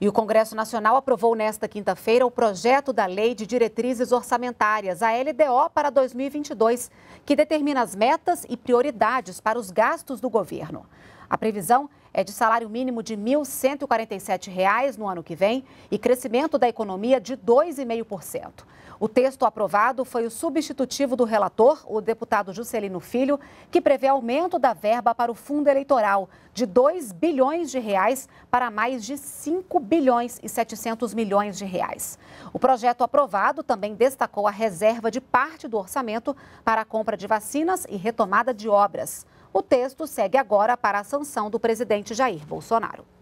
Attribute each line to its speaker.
Speaker 1: E o Congresso Nacional aprovou nesta quinta-feira o projeto da Lei de Diretrizes Orçamentárias, a LDO, para 2022, que determina as metas e prioridades para os gastos do governo. A previsão é de salário mínimo de R$ 1.147 no ano que vem e crescimento da economia de 2,5%. O texto aprovado foi o substitutivo do relator, o deputado Juscelino Filho, que prevê aumento da verba para o fundo eleitoral de 2 bilhões de reais para mais de 5 bilhões e 700 milhões de reais. O projeto aprovado também destacou a reserva de parte do orçamento para a compra de vacinas e retomada de obras. O texto segue agora para a sanção do presidente Jair Bolsonaro.